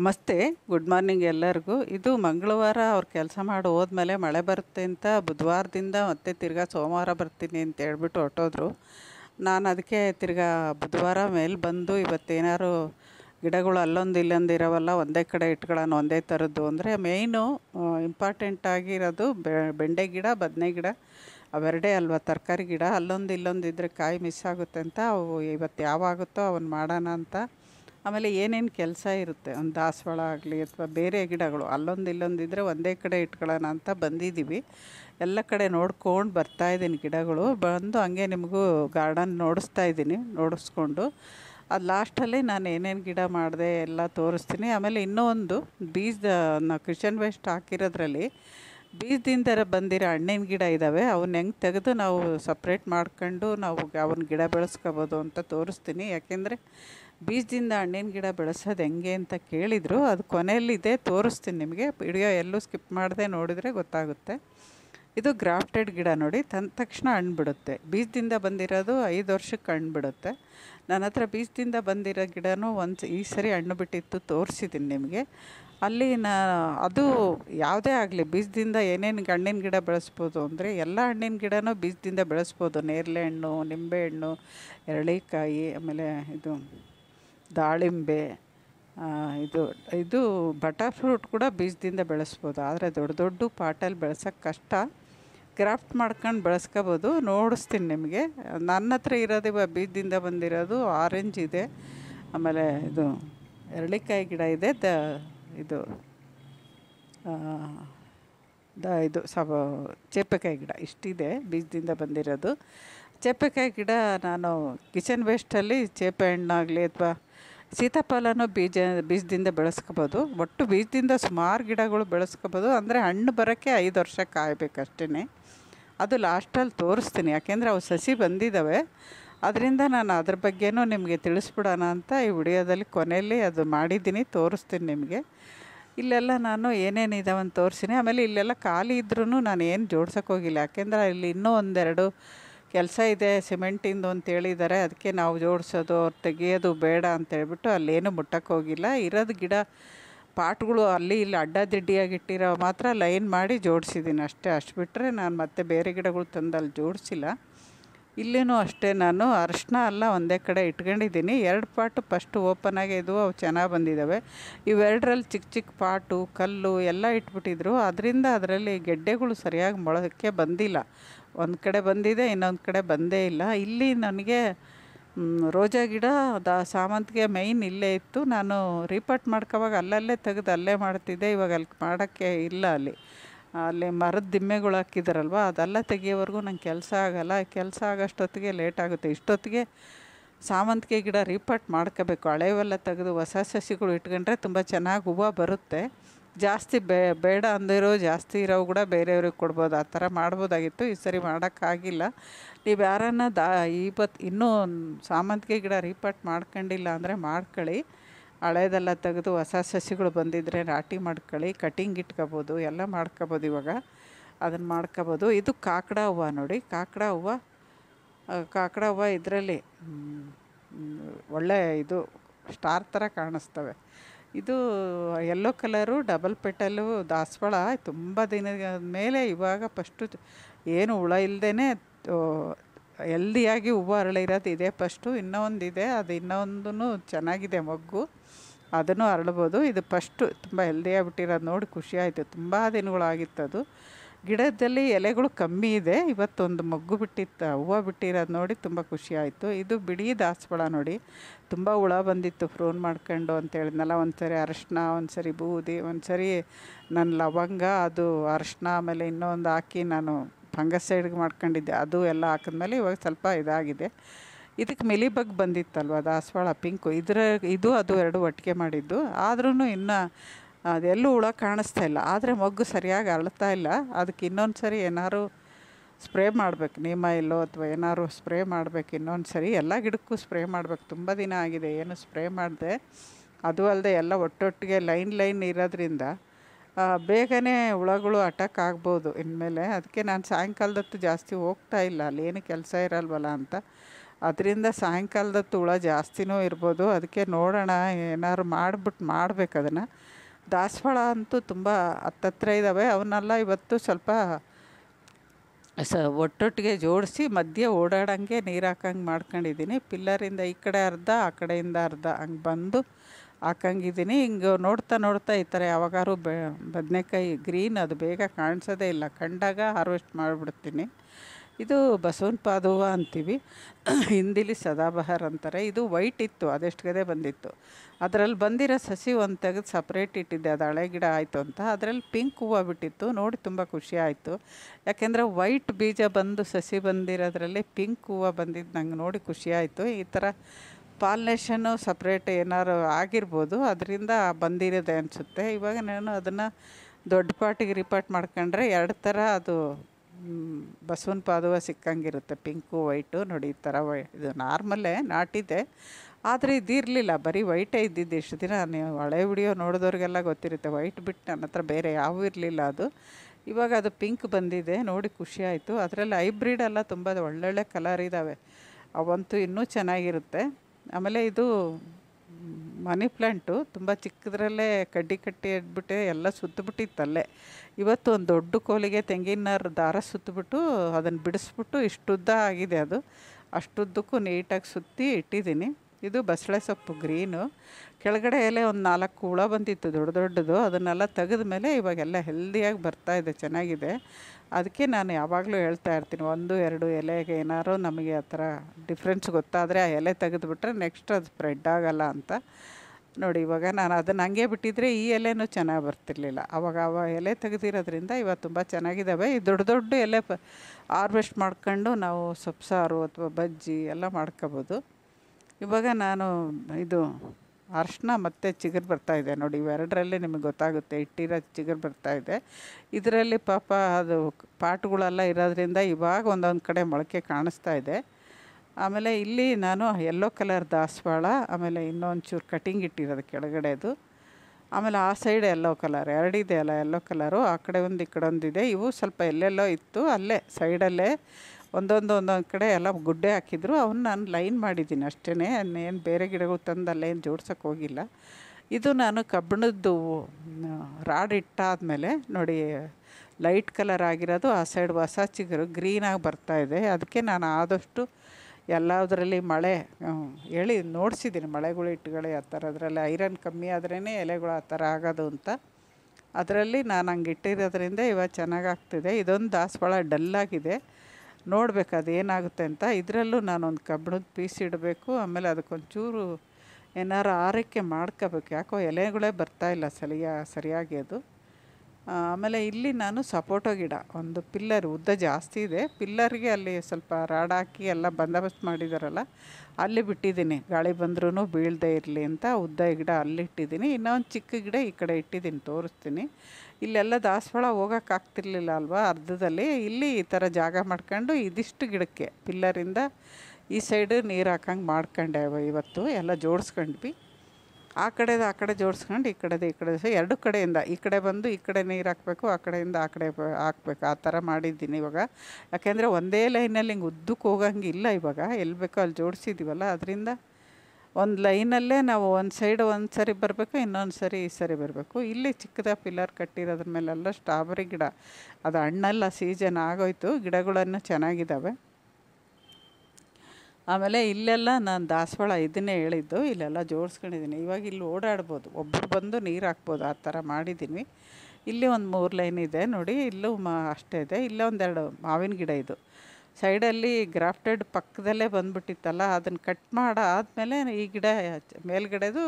ನಮಸ್ತೆ good morning ಎಲ್ಲರಿಗೂ ಇದು ಮಂಗಳವಾರ ಅವ್ರು ಕೆಲಸ ಮಾಡಿ ಹೋದ್ಮೇಲೆ ಮಳೆ ಬರುತ್ತೆ ಅಂತ ಬುಧವಾರದಿಂದ ಮತ್ತೆ ತಿರ್ಗಾ ಸೋಮವಾರ ಬರ್ತೀನಿ ಅಂತ ಹೇಳ್ಬಿಟ್ಟು ಹೊಟ್ಟೋದ್ರು ನಾನು ಅದಕ್ಕೆ ತಿರ್ಗಾ ಬುಧವಾರ ಮೇಲೆ ಬಂದು ಇವತ್ತೇನಾರು ಗಿಡಗಳು ಅಲ್ಲೊಂದು ಇಲ್ಲೊಂದು ಇರೋವಲ್ಲ ಒಂದೇ ಕಡೆ ಇಟ್ಕೊಳ್ಳೋಣ ಒಂದೇ ಥರದ್ದು ಅಂದರೆ ಮೇಯ್ನು ಇಂಪಾರ್ಟೆಂಟ್ ಆಗಿರೋದು ಬೆಂಡೆ ಗಿಡ ಬದನೆ ಗಿಡ ಅವೆರಡೇ ಅಲ್ವಾ ತರಕಾರಿ ಗಿಡ ಅಲ್ಲೊಂದು ಇಲ್ಲೊಂದು ಇದ್ರೆ ಕಾಯಿ ಮಿಸ್ ಆಗುತ್ತೆ ಅಂತ ಅವು ಇವತ್ತು ಯಾವಾಗುತ್ತೋ ಅವನ್ನ ಮಾಡೋಣ ಅಂತ ಆಮೇಲೆ ಏನೇನು ಕೆಲಸ ಇರುತ್ತೆ ಒಂದು ದಾಸವಾಳ ಆಗಲಿ ಅಥವಾ ಬೇರೆ ಗಿಡಗಳು ಅಲ್ಲೊಂದು ಇಲ್ಲೊಂದು ಇದ್ದರೆ ಒಂದೇ ಕಡೆ ಇಟ್ಕೊಳ್ಳೋಣ ಅಂತ ಬಂದಿದ್ದೀವಿ ಎಲ್ಲ ಕಡೆ ನೋಡ್ಕೊಂಡು ಇದ್ದೀನಿ ಗಿಡಗಳು ಬಂದು ಹಂಗೆ ನಿಮಗೂ ಗಾರ್ಡನ್ ನೋಡಿಸ್ತಾ ಇದ್ದೀನಿ ನೋಡಿಸ್ಕೊಂಡು ಅದು ಲಾಸ್ಟಲ್ಲಿ ನಾನು ಏನೇನು ಗಿಡ ಮಾಡಿದೆ ಎಲ್ಲ ತೋರಿಸ್ತೀನಿ ಆಮೇಲೆ ಇನ್ನೂ ಒಂದು ಬೀಜದ ಕಿಚನ್ ವೇಸ್ಟ್ ಹಾಕಿರೋದ್ರಲ್ಲಿ ಬೀಜದಿಂದ ಬಂದಿರೋ ಹಣ್ಣಿನ ಗಿಡ ಇದ್ದಾವೆ ಅವನ್ನ ಹೆಂಗೆ ತೆಗೆದು ನಾವು ಸಪ್ರೇಟ್ ಮಾಡ್ಕೊಂಡು ನಾವು ಅವ್ನ ಗಿಡ ಬೆಳೆಸ್ಕೋಬೋದು ಅಂತ ತೋರಿಸ್ತೀನಿ ಯಾಕೆಂದರೆ ಬೀಜದಿಂದ ಹಣ್ಣಿನ ಗಿಡ ಬೆಳೆಸೋದು ಹೆಂಗೆ ಅಂತ ಕೇಳಿದರು ಅದು ಇದೆ ತೋರಿಸ್ತೀನಿ ನಿಮಗೆ ವಿಡಿಯೋ ಎಲ್ಲೂ ಸ್ಕಿಪ್ ಮಾಡದೆ ನೋಡಿದರೆ ಗೊತ್ತಾಗುತ್ತೆ ಇದು ಗ್ರಾಫ್ಟೆಡ್ ಗಿಡ ನೋಡಿ ತಂದ ತಕ್ಷಣ ಹಣ್ಣು ಬಿಡುತ್ತೆ ಬೀಜದಿಂದ ಬಂದಿರೋದು ಐದು ವರ್ಷಕ್ಕೆ ಹಣ್ಣು ಬಿಡುತ್ತೆ ನನ್ನ ಹತ್ರ ಬೀಜದಿಂದ ಬಂದಿರೋ ಗಿಡನೂ ಒಂದು ಈ ಸರಿ ಹಣ್ಣು ಬಿಟ್ಟಿತ್ತು ತೋರಿಸಿದ್ದೀನಿ ನಿಮಗೆ ಅಲ್ಲಿ ನ ಅದು ಯಾವುದೇ ಆಗಲಿ ಬೀಜದಿಂದ ಏನೇನು ಹಣ್ಣಿನ ಗಿಡ ಬೆಳೆಸ್ಬೋದು ಅಂದರೆ ಎಲ್ಲ ಹಣ್ಣಿನ ಗಿಡನೂ ಬೀಜದಿಂದ ಬೆಳೆಸ್ಬೋದು ನೇರಳೆ ಹಣ್ಣು ನಿಂಬೆಹಣ್ಣು ಎರಳಿಕಾಯಿ ಆಮೇಲೆ ಇದು ದಾಳಿಂಬೆ ಇದು ಇದು ಬಟರ್ ಫ್ರೂಟ್ ಕೂಡ ಬೀಜದಿಂದ ಬೆಳೆಸ್ಬೋದು ಆದರೆ ದೊಡ್ಡ ದೊಡ್ಡ ಪಾಟಲ್ಲಿ ಬೆಳೆಸೋಕ್ಕೆ ಕಷ್ಟ ಕ್ರಾಫ್ಟ್ ಮಾಡ್ಕೊಂಡು ಬೆಳೆಸ್ಕೋಬೋದು ನೋಡಿಸ್ತೀನಿ ನಿಮಗೆ ನನ್ನ ಹತ್ರ ಇರೋದು ಇವಾಗ ಬೀಜದಿಂದ ಬಂದಿರೋದು ಆರೆಂಜ್ ಇದೆ ಆಮೇಲೆ ಇದು ಎರಳಿಕಾಯಿ ಗಿಡ ಇದೆ ದ ಇದು ದ ಇದು ಸಬ ಚೇಪೆಕಾಯಿ ಗಿಡ ಇಷ್ಟಿದೆ ಬೀಜದಿಂದ ಬಂದಿರೋದು ಚೇಪೆಕಾಯಿ ಗಿಡ ನಾನು ಕಿಚನ್ ವೇಸ್ಟಲ್ಲಿ ಚೇಪೆ ಹಣ್ಣಾಗಲಿ ಅಥವಾ ಸೀತಾಫಲನೂ ಬೀಜ ಬೀಜದಿಂದ ಬೆಳೆಸ್ಕೋಬೋದು ಒಟ್ಟು ಬೀಜದಿಂದ ಸುಮಾರು ಗಿಡಗಳು ಬೆಳೆಸ್ಕೋಬೋದು ಅಂದರೆ ಹಣ್ಣು ಬರೋಕ್ಕೆ ಐದು ವರ್ಷ ಕಾಯಬೇಕಷ್ಟೇ ಅದು ಲಾಸ್ಟಲ್ಲಿ ತೋರಿಸ್ತೀನಿ ಯಾಕೆಂದರೆ ಅವು ಸಸಿ ಬಂದಿದ್ದಾವೆ ಅದರಿಂದ ನಾನು ಅದ್ರ ಬಗ್ಗೆನೂ ನಿಮಗೆ ತಿಳಿಸ್ಬಿಡೋಣ ಅಂತ ಈ ವಿಡಿಯೋದಲ್ಲಿ ಕೊನೆಯಲ್ಲಿ ಅದು ಮಾಡಿದ್ದೀನಿ ತೋರಿಸ್ತೀನಿ ನಿಮಗೆ ಇಲ್ಲೆಲ್ಲ ನಾನು ಏನೇನು ಇದಾವಂತ ತೋರಿಸ್ತೀನಿ ಆಮೇಲೆ ಇಲ್ಲೆಲ್ಲ ಖಾಲಿ ಇದ್ರೂ ನಾನು ಏನು ಜೋಡ್ಸೋಕ್ಕೋಗಿಲ್ಲ ಯಾಕೆಂದ್ರೆ ಇಲ್ಲಿ ಇನ್ನೂ ಒಂದೆರಡು ಕೆಲಸ ಇದೆ ಸಿಮೆಂಟಿಂದು ಅಂತ ಹೇಳಿದ್ದಾರೆ ಅದಕ್ಕೆ ನಾವು ಜೋಡಿಸೋದು ಅವ್ರು ತೆಗಿಯೋದು ಬೇಡ ಅಂತ ಹೇಳ್ಬಿಟ್ಟು ಅಲ್ಲೇನು ಮುಟ್ಟಕ್ಕೆ ಹೋಗಿಲ್ಲ ಇರೋದು ಗಿಡ ಪಾಟ್ಗಳು ಅಲ್ಲಿ ಇಲ್ಲಿ ಅಡ್ಡದಿಡ್ಡಿಯಾಗಿ ಇಟ್ಟಿರೋ ಮಾತ್ರ ಲೈನ್ ಮಾಡಿ ಜೋಡಿಸಿದ್ದೀನಿ ಅಷ್ಟೇ ಅಷ್ಟು ಬಿಟ್ಟರೆ ನಾನು ಮತ್ತೆ ಬೇರೆ ಗಿಡಗಳು ತಂದು ಅಲ್ಲಿ ಜೋಡಿಸಿಲ್ಲ ಇಲ್ಲಿನೂ ಅಷ್ಟೇ ನಾನು ಅರಿಶಿನ ಅಲ್ಲ ಒಂದೇ ಕಡೆ ಇಟ್ಕೊಂಡಿದ್ದೀನಿ ಎರಡು ಪಾಟು ಫಸ್ಟ್ ಓಪನ್ ಇದ್ವು ಅವು ಚೆನ್ನಾಗಿ ಬಂದಿದ್ದಾವೆ ಇವೆರಡರಲ್ಲಿ ಚಿಕ್ಕ ಚಿಕ್ಕ ಪಾಟು ಕಲ್ಲು ಎಲ್ಲ ಇಟ್ಬಿಟ್ಟಿದ್ರು ಅದರಿಂದ ಅದರಲ್ಲಿ ಗೆಡ್ಡೆಗಳು ಸರಿಯಾಗಿ ಮೊಳಕ್ಕೆ ಬಂದಿಲ್ಲ ಒಂದು ಕಡೆ ಬಂದಿದೆ ಇನ್ನೊಂದು ಕಡೆ ಬಂದೇ ಇಲ್ಲ ಇಲ್ಲಿ ನನಗೆ ರೋಜಾ ಗಿಡ ದ ಸಾಮಂತಿಗೆ ಮೈನ್ ಇಲ್ಲೇ ಇತ್ತು ನಾನು ರೀಪಟ್ ಮಾಡ್ಕೋವಾಗ ಅಲ್ಲಲ್ಲೇ ತೆಗೆದು ಅಲ್ಲೇ ಮಾಡ್ತಿದ್ದೆ ಇವಾಗ ಅಲ್ಲಿ ಮಾಡೋಕ್ಕೆ ಇಲ್ಲ ಅಲ್ಲಿ ಅಲ್ಲಿ ಮರದ ದಿಮ್ಮೆಗಳು ಹಾಕಿದಾರಲ್ವ ಅದೆಲ್ಲ ತೆಗಿಯೋವರೆಗೂ ನಂಗೆ ಕೆಲಸ ಆಗೋಲ್ಲ ಕೆಲಸ ಆಗೋಷ್ಟೊತ್ತಿಗೆ ಲೇಟ್ ಆಗುತ್ತೆ ಇಷ್ಟೊತ್ತಿಗೆ ಸಾಮಂತಿಗೆ ಗಿಡ ರಿಪೋರ್ಟ್ ಮಾಡ್ಕೋಬೇಕು ಹಳೆವೆಲ್ಲ ತೆಗೆದು ಹೊಸ ಸಸಿಗಳು ಇಟ್ಕೊಂಡ್ರೆ ತುಂಬ ಚೆನ್ನಾಗಿ ಹೂವು ಬರುತ್ತೆ ಜಾಸ್ತಿ ಬೇ ಬೇಡ ಅಂದಿರೋ ಜಾಸ್ತಿ ಇರೋವು ಕೂಡ ಬೇರೆಯವ್ರಿಗೆ ಕೊಡ್ಬೋದು ಆ ಥರ ಮಾಡ್ಬೋದಾಗಿತ್ತು ಈ ಸರಿ ಮಾಡೋಕ್ಕಾಗಿಲ್ಲ ನೀವು ಯಾರನ್ನ ದಾ ಇಪ್ಪತ್ತು ಇನ್ನೂ ಸಾಮಂತಿಗೆ ಗಿಡ ರೀಪಾಟ್ ಮಾಡ್ಕೊಂಡಿಲ್ಲ ಅಂದರೆ ಮಾಡ್ಕೊಳ್ಳಿ ಹಳೇದೆಲ್ಲ ತೆಗೆದು ಹೊಸ ಸಸಿಗಳು ಬಂದಿದ್ದರೆ ರಾಟಿ ಮಾಡ್ಕೊಳ್ಳಿ ಕಟಿಂಗ್ ಇಟ್ಕೋಬೋದು ಎಲ್ಲ ಮಾಡ್ಕೋಬೋದು ಇವಾಗ ಅದನ್ನು ಮಾಡ್ಕೋಬೋದು ಇದು ಕಾಕಡ ಹೂವು ನೋಡಿ ಕಾಕಡ ಹೂವು ಕಾಕಡ ಹೂವು ಇದರಲ್ಲಿ ಒಳ್ಳೆಯ ಇದು ಸ್ಟಾರ್ ಥರ ಕಾಣಿಸ್ತವೆ ಇದು ಯೆಲ್ಲೋ ಕಲರು ಡಬಲ್ ಪೆಟಲು ದಾಸವಾಳ ತುಂಬ ದಿನದ ಮೇಲೆ ಇವಾಗ ಫಸ್ಟು ಏನು ಹುಳ ಇಲ್ಲದೇ ಹೆಲ್ದಿಯಾಗಿ ಹೂವು ಅರಳಿರೋದು ಇದೆ ಫಸ್ಟು ಇನ್ನೊಂದು ಇದೆ ಅದು ಇನ್ನೊಂದು ಚೆನ್ನಾಗಿದೆ ಮೊಗ್ಗು ಅದನ್ನು ಅರಳ್ಬೋದು ಇದು ಫಸ್ಟು ತುಂಬ ಹೆಲ್ದಿಯಾಗಿ ಬಿಟ್ಟಿರೋದು ನೋಡಿ ಖುಷಿ ತುಂಬ ತುಂಬ ಅದು ಗಿಡದಲ್ಲಿ ಎಲೆಗಳು ಕಮ್ಮಿ ಇದೆ ಇವತ್ತೊಂದು ಮಗ್ಗು ಬಿಟ್ಟಿತ್ತು ಹೂವು ಬಿಟ್ಟಿರೋದು ನೋಡಿ ತುಂಬ ಖುಷಿ ಆಯಿತು ಇದು ಬಿಡಿ ದಾಸವಾಳ ನೋಡಿ ತುಂಬ ಹುಳ ಬಂದಿತ್ತು ಫ್ರೋನ್ ಮಾಡ್ಕೊಂಡು ಅಂತ ಹೇಳಿದ್ನಲ್ಲ ಒಂದು ಸರಿ ಅರಶಿನ ಒಂದು ಸರಿ ಬೂದಿ ಒಂದು ಸರಿ ನನ್ನ ಲವಂಗ ಅದು ಅರಶಿನ ಆಮೇಲೆ ಇನ್ನೊಂದು ಹಾಕಿ ನಾನು ಫಂಗಸ್ ಸೈಡ್ಗೆ ಮಾಡ್ಕೊಂಡಿದ್ದೆ ಅದು ಎಲ್ಲ ಹಾಕಿದ್ಮೇಲೆ ಇವಾಗ ಸ್ವಲ್ಪ ಇದಾಗಿದೆ ಇದಕ್ಕೆ ಮಿಲಿಬಗ್ ಬಂದಿತ್ತಲ್ವ ದಾಸವಾಳ ಪಿಂಕು ಇದರ ಇದು ಅದು ಎರಡು ಒಟ್ಟಿಗೆ ಮಾಡಿದ್ದು ಆದ್ರೂ ಇನ್ನೂ ಅದೆಲ್ಲೂ ಹುಳ ಕಾಣಿಸ್ತಾ ಇಲ್ಲ ಆದರೆ ಮೊಗ್ಗು ಸರಿಯಾಗಿ ಅರಳ್ತಾ ಇಲ್ಲ ಅದಕ್ಕೆ ಇನ್ನೊಂದು ಸರಿ ಏನಾದ್ರು ಸ್ಪ್ರೇ ಮಾಡಬೇಕು ನಿಮ್ಮ ಇಲ್ಲೋ ಅಥವಾ ಏನಾದ್ರು ಸ್ಪ್ರೇ ಮಾಡಬೇಕು ಇನ್ನೊಂದು ಸರಿ ಎಲ್ಲ ಗಿಡಕ್ಕೂ ಸ್ಪ್ರೇ ಮಾಡಬೇಕು ತುಂಬ ದಿನ ಆಗಿದೆ ಏನು ಸ್ಪ್ರೇ ಮಾಡಿದೆ ಅದು ಅಲ್ಲದೆ ಎಲ್ಲ ಒಟ್ಟೊಟ್ಟಿಗೆ ಲೈನ್ ಲೈನ್ ಇರೋದ್ರಿಂದ ಬೇಗನೆ ಹುಳಗಳು ಅಟ್ಯಾಕ್ ಆಗ್ಬೋದು ಇನ್ಮೇಲೆ ಅದಕ್ಕೆ ನಾನು ಸಾಯಂಕಾಲದತ್ತು ಜಾಸ್ತಿ ಹೋಗ್ತಾ ಇಲ್ಲ ಅಲ್ಲಿ ಏನು ಕೆಲಸ ಇರಲ್ವಲ್ಲ ಅಂತ ಅದರಿಂದ ಸಾಯಂಕಾಲದತ್ತು ಹುಳ ಜಾಸ್ತಿನೂ ಇರ್ಬೋದು ಅದಕ್ಕೆ ನೋಡೋಣ ಏನಾದ್ರು ಮಾಡಿಬಿಟ್ಟು ಮಾಡ್ಬೇಕು ಅದನ್ನು ದಾಸವಾಳ ಅಂತೂ ತುಂಬ ಹತ್ತತ್ರ ಇದ್ದಾವೆ ಅವನ್ನೆಲ್ಲ ಇವತ್ತು ಸ್ವಲ್ಪ ಸ ಒಟ್ಟೊಟ್ಟಿಗೆ ಜೋಡಿಸಿ ಮಧ್ಯೆ ಓಡಾಡೋಂಗೆ ನೀರು ಹಾಕಂಗೆ ಮಾಡ್ಕೊಂಡಿದ್ದೀನಿ ಪಿಲ್ಲರಿಂದ ಈ ಕಡೆ ಅರ್ಧ ಆ ಕಡೆಯಿಂದ ಅರ್ಧ ಹಂಗೆ ಬಂದು ಹಾಕಂಗಿದ್ದೀನಿ ಹಿಂಗೆ ನೋಡ್ತಾ ನೋಡ್ತಾ ಈ ಥರ ಯಾವಾಗಾರು ಬೆ ಬದನೆಕಾಯಿ ಗ್ರೀನ್ ಅದು ಬೇಗ ಕಾಣಿಸೋದೇ ಇಲ್ಲ ಕಂಡಾಗ ಹಾರ್ವೆಸ್ಟ್ ಮಾಡಿಬಿಡ್ತೀನಿ ಇದು ಬಸವನ ಪಾದುವ ಅಂತೀವಿ ಹಿಂದಿಲಿ ಸದಾಬಹಾರ್ ಅಂತಾರೆ ಇದು ವೈಟ್ ಇತ್ತು ಅದೆಷ್ಟು ಗದೆ ಬಂದಿತ್ತು ಅದರಲ್ಲಿ ಬಂದಿರೋ ಸಸಿ ಒಂದು ತೆಗೆದು ಸಪ್ರೇಟ್ ಇಟ್ಟಿದ್ದೆ ಅದು ಹಳೆ ಗಿಡ ಆಯಿತು ಅಂತ ಅದರಲ್ಲಿ ಪಿಂಕ್ ಹೂವು ಬಿಟ್ಟಿತ್ತು ನೋಡಿ ತುಂಬ ಖುಷಿ ಆಯಿತು ಯಾಕೆಂದರೆ ವೈಟ್ ಬೀಜ ಬಂದು ಸಸಿ ಬಂದಿರೋದ್ರಲ್ಲಿ ಪಿಂಕ್ ಹೂವು ಬಂದಿದ್ದು ನಂಗೆ ನೋಡಿ ಖುಷಿ ಈ ಥರ ಪಾಲ್ನೇಷನ್ನು ಸಪ್ರೇಟ್ ಏನಾದ್ರು ಆಗಿರ್ಬೋದು ಅದರಿಂದ ಬಂದಿರೋದೆ ಅನಿಸುತ್ತೆ ಇವಾಗ ನಾನು ಅದನ್ನು ದೊಡ್ಡ ಪಾಟಿಗೆ ರಿಪಾರ್ಟ್ ಮಾಡ್ಕೊಂಡ್ರೆ ಎರಡು ಥರ ಅದು ಬಸವನ ಪಾದವ ಸಿಕ್ಕಂಗಿರುತ್ತೆ ಪಿಂಕು ವೈಟು ನೋಡಿ ಈ ಥರ ವೈ ಇದು ನಾರ್ಮಲ್ಲೇ ನಾಟಿದೆ ಆದರೆ ಇದಿರಲಿಲ್ಲ ಬರೀ ವೈಟೇ ಇದ್ದಿದ್ದು ಇಷ್ಟು ದಿನ ನೀವು ಹಳೆ ವಿಡಿಯೋ ನೋಡಿದವ್ರಿಗೆಲ್ಲ ಗೊತ್ತಿರುತ್ತೆ ವೈಟ್ ಬಿಟ್ಟು ನನ್ನ ಹತ್ರ ಬೇರೆ ಯಾವೂ ಇರಲಿಲ್ಲ ಅದು ಇವಾಗ ಅದು ಪಿಂಕ್ ಬಂದಿದೆ ನೋಡಿ ಖುಷಿ ಅದರಲ್ಲಿ ಹೈಬ್ರಿಡ್ ಎಲ್ಲ ತುಂಬ ಒಳ್ಳೊಳ್ಳೆ ಕಲರ್ ಇದ್ದಾವೆ ಅವಂತೂ ಇನ್ನೂ ಚೆನ್ನಾಗಿರುತ್ತೆ ಆಮೇಲೆ ಇದು ಮನಿ ಪ್ಲ್ಯಾಂಟು ತುಂಬ ಚಿಕ್ಕದ್ರಲ್ಲೇ ಕಡ್ಡಿ ಕಟ್ಟಿ ಇಟ್ಬಿಟ್ಟು ಎಲ್ಲ ಸುತ್ತಬಿಟ್ಟಿತ್ತಲ್ಲೇ ಇವತ್ತು ಒಂದು ದೊಡ್ಡ ಕೋಲಿಗೆ ತೆಂಗಿನ ದಾರ ಸುತ್ತಬಿಟ್ಟು ಅದನ್ನು ಬಿಡಿಸ್ಬಿಟ್ಟು ಇಷ್ಟುದ್ದ ಆಗಿದೆ ಅದು ಅಷ್ಟುದ್ದಕ್ಕೂ ನೀಟಾಗಿ ಸುತ್ತಿ ಇಟ್ಟಿದ್ದೀನಿ ಇದು ಬಸಳೆ ಸೊಪ್ಪು ಗ್ರೀನು ಕೆಳಗಡೆ ಎಲೆ ಒಂದು ನಾಲ್ಕು ಹುಳ ಬಂದಿತ್ತು ದೊಡ್ಡ ದೊಡ್ಡದು ಅದನ್ನೆಲ್ಲ ತೆಗೆದ ಮೇಲೆ ಇವಾಗೆಲ್ಲ ಹೆಲ್ದಿಯಾಗಿ ಬರ್ತಾ ಇದೆ ಚೆನ್ನಾಗಿದೆ ಅದಕ್ಕೆ ನಾನು ಯಾವಾಗಲೂ ಹೇಳ್ತಾ ಇರ್ತೀನಿ ಒಂದು ಎರಡು ಎಲೆಗೆ ಏನಾದರೂ ನಮಗೆ ಆ ಥರ ಡಿಫ್ರೆನ್ಸ್ ಗೊತ್ತಾದರೆ ಆ ಎಲೆ ತೆಗೆದುಬಿಟ್ರೆ ನೆಕ್ಸ್ಟ್ ಅದು ಸ್ಪ್ರೆಡ್ ಆಗೋಲ್ಲ ಅಂತ ನೋಡಿ ಇವಾಗ ನಾನು ಅದನ್ನು ಹಂಗೆ ಬಿಟ್ಟಿದ್ರೆ ಈ ಎಲೆನೂ ಚೆನ್ನಾಗಿ ಬರ್ತಿರ್ಲಿಲ್ಲ ಅವಾಗ ಅವ ಎಲೆ ತೆಗೆದಿರೋದ್ರಿಂದ ಇವಾಗ ತುಂಬ ಚೆನ್ನಾಗಿದ್ದಾವೆ ಈ ದೊಡ್ಡ ದೊಡ್ಡ ಎಲೆ ಹಾರ್ವೆಸ್ಟ್ ಮಾಡ್ಕೊಂಡು ನಾವು ಸೊಪ್ಪು ಸಾರು ಅಥವಾ ಬಜ್ಜಿ ಎಲ್ಲ ಮಾಡ್ಕೋಬೋದು ಇವಾಗ ನಾನು ಇದು ಅರ್ಶನ ಮತ್ತು ಚಿಗುರು ಬರ್ತಾಯಿದೆ ನೋಡಿ ಇವೆರಡರಲ್ಲಿ ನಿಮಗೆ ಗೊತ್ತಾಗುತ್ತೆ ಇಟ್ಟಿರೋ ಚಿಗುರು ಬರ್ತಾಯಿದೆ ಇದರಲ್ಲಿ ಪಾಪ ಅದು ಪಾಟ್ಗಳೆಲ್ಲ ಇರೋದ್ರಿಂದ ಇವಾಗ ಒಂದೊಂದು ಕಡೆ ಮೊಳಕೆ ಕಾಣಿಸ್ತಾ ಇದೆ ಆಮೇಲೆ ಇಲ್ಲಿ ನಾನು ಯೆಲ್ಲೋ ಕಲರ್ ದಾಸವಾಳ ಆಮೇಲೆ ಇನ್ನೊಂದು ಚೂರು ಕಟಿಂಗ್ ಇಟ್ಟಿರೋದು ಕೆಳಗಡೆದು ಆಮೇಲೆ ಆ ಸೈಡ್ ಎಲ್ಲೋ ಕಲರ್ ಎರಡಿದೆ ಅಲ್ಲ ಎಲ್ಲೋ ಕಲರು ಆ ಕಡೆ ಒಂದು ಈ ಕಡೆ ಒಂದಿದೆ ಇವು ಸ್ವಲ್ಪ ಎಲ್ಲೆಲ್ಲೋ ಇತ್ತು ಅಲ್ಲೇ ಸೈಡಲ್ಲೇ ಒಂದೊಂದು ಒಂದೊಂದು ಕಡೆ ಎಲ್ಲ ಗುಡ್ಡೆ ಹಾಕಿದ್ರು ಅವನ್ನ ನಾನು ಲೈನ್ ಮಾಡಿದ್ದೀನಿ ಅಷ್ಟೇ ಏನು ಬೇರೆ ಗಿಡಗಳು ತಂದು ಅಲ್ಲೇನು ಜೋಡ್ಸೋಕೆ ಹೋಗಿಲ್ಲ ಇದು ನಾನು ಕಬ್ಬಣದ್ದು ರಾಡ್ ಇಟ್ಟಾದಮೇಲೆ ನೋಡಿ ಲೈಟ್ ಕಲರ್ ಆಗಿರೋದು ಆ ಸೈಡ್ ಹೊಸ ಚಿಗುರು ಗ್ರೀನಾಗಿ ಬರ್ತಾಯಿದೆ ಅದಕ್ಕೆ ನಾನು ಆದಷ್ಟು ಎಲ್ಲದರಲ್ಲಿ ಮಳೆ ಹೇಳಿ ನೋಡಿಸಿದ್ದೀನಿ ಮಳೆಗಳು ಇಟ್ಟುಗಳೇ ಆ ಥರ ಅದರಲ್ಲಿ ಐರನ್ ಕಮ್ಮಿ ಆದ್ರೇ ಎಲೆಗಳು ಆ ಥರ ಆಗೋದು ಅಂತ ಅದರಲ್ಲಿ ನಾನು ಹಂಗೆ ಇಟ್ಟಿರೋದ್ರಿಂದ ಇವಾಗ ಚೆನ್ನಾಗಾಗ್ತಿದೆ ಇದೊಂದು ದಾಸವಾಳ ಡಲ್ಲಾಗಿದೆ ನೋಡಬೇಕು ಅದು ಏನಾಗುತ್ತೆ ಅಂತ ಇದರಲ್ಲೂ ನಾನೊಂದು ಕಬ್ಬಿಣದ ಪೀಸ್ ಇಡಬೇಕು ಆಮೇಲೆ ಅದಕ್ಕೊಂಚೂರು ಏನಾರು ಆರೈಕೆ ಮಾಡ್ಕೋಬೇಕು ಯಾಕೋ ಎಲೆಗಳೇ ಇಲ್ಲ ಸರಿಯ ಸರಿಯಾಗಿ ಅದು ಆಮೇಲೆ ಇಲ್ಲಿ ನಾನು ಸಪೋಟೊ ಗಿಡ ಒಂದು ಪಿಲ್ಲರ್ ಉದ್ದ ಜಾಸ್ತಿ ಇದೆ ಪಿಲ್ಲರ್ಗೆ ಅಲ್ಲಿ ಸ್ವಲ್ಪ ರಾಡ್ ಹಾಕಿ ಎಲ್ಲ ಬಂದೋಬಸ್ತ್ ಮಾಡಿದಾರಲ್ಲ ಅಲ್ಲಿ ಬಿಟ್ಟಿದ್ದೀನಿ ಗಾಳಿ ಬಂದ್ರೂ ಬೀಳದೆ ಇರಲಿ ಅಂತ ಉದ್ದ ಗಿಡ ಅಲ್ಲಿ ಇಟ್ಟಿದ್ದೀನಿ ಇನ್ನೊಂದು ಚಿಕ್ಕ ಗಿಡ ಈ ಕಡೆ ಇಟ್ಟಿದ್ದೀನಿ ತೋರಿಸ್ತೀನಿ ಇಲ್ಲೆಲ್ಲ ದಾಸವಾಳ ಹೋಗೋಕ್ಕಾಗ್ತಿರ್ಲಿಲ್ಲ ಅಲ್ವಾ ಅರ್ಧದಲ್ಲಿ ಇಲ್ಲಿ ಈ ಥರ ಜಾಗ ಮಾಡ್ಕೊಂಡು ಇದಿಷ್ಟು ಗಿಡಕ್ಕೆ ಪಿಲ್ಲರಿಂದ ಈ ಸೈಡು ನೀರು ಹಾಕಂಗೆ ಮಾಡ್ಕೊಂಡೆ ಇವತ್ತು ಎಲ್ಲ ಜೋಡಿಸ್ಕೊಂಡ್ವಿ ಆ ಕಡೆದು ಆ ಕಡೆ ಜೋಡಿಸ್ಕೊಂಡು ಈ ಕಡೆದು ಈ ಕಡೆ ಎರಡು ಕಡೆಯಿಂದ ಈ ಕಡೆ ಬಂದು ಈ ಕಡೆ ನೀರು ಹಾಕಬೇಕು ಆ ಕಡೆಯಿಂದ ಆ ಕಡೆ ಹಾಕ್ಬೇಕು ಆ ಥರ ಮಾಡಿದ್ದೀನಿ ಇವಾಗ ಯಾಕೆಂದರೆ ಒಂದೇ ಲೈನಲ್ಲಿ ಹಿಂಗೆ ಉದ್ದಕ್ಕೆ ಹೋಗಂಗಿಲ್ಲ ಇವಾಗ ಎಲ್ಲಿ ಬೇಕೋ ಅಲ್ಲಿ ಜೋಡಿಸಿದ್ದೀವಲ್ಲ ಅದರಿಂದ ಒಂದು ಲೈನಲ್ಲೇ ನಾವು ಒಂದು ಸೈಡ್ ಒಂದು ಸರಿ ಬರಬೇಕು ಇನ್ನೊಂದು ಸರಿ ಈ ಸರಿ ಬರಬೇಕು ಇಲ್ಲಿ ಚಿಕ್ಕದ ಪಿಲ್ಲರ್ ಕಟ್ಟಿರೋದ್ರ ಮೇಲೆಲ್ಲ ಸ್ಟ್ರಾಬೆರಿ ಗಿಡ ಅದು ಹಣ್ಣೆಲ್ಲ ಸೀಸನ್ ಆಗೋಯ್ತು ಗಿಡಗಳನ್ನು ಚೆನ್ನಾಗಿದ್ದಾವೆ ಆಮೇಲೆ ಇಲ್ಲೆಲ್ಲ ನಾನು ದಾಸವಾಳ ಇದನ್ನೇ ಹೇಳಿದ್ದು ಇಲ್ಲೆಲ್ಲ ಜೋಡಿಸ್ಕೊಂಡಿದ್ದೀನಿ ಇವಾಗ ಇಲ್ಲಿ ಓಡಾಡ್ಬೋದು ಒಬ್ಬರು ಬಂದು ನೀರು ಹಾಕ್ಬೋದು ಆ ಥರ ಮಾಡಿದ್ದೀನಿ ಇಲ್ಲಿ ಒಂದು ಮೂರು ಲೈನ್ ಇದೆ ನೋಡಿ ಇಲ್ಲೂ ಮ ಅಷ್ಟೇ ಇದೆ ಇಲ್ಲೇ ಒಂದೆರಡು ಮಾವಿನ ಗಿಡ ಇದು ಸೈಡಲ್ಲಿ ಗ್ರಾಫ್ಟೆಡ್ ಪಕ್ಕದಲ್ಲೇ ಬಂದುಬಿಟ್ಟಿತ್ತಲ್ಲ ಅದನ್ನು ಕಟ್ ಮಾಡಾದಮೇಲೆ ಈ ಗಿಡ ಮೇಲ್ಗಡೆದು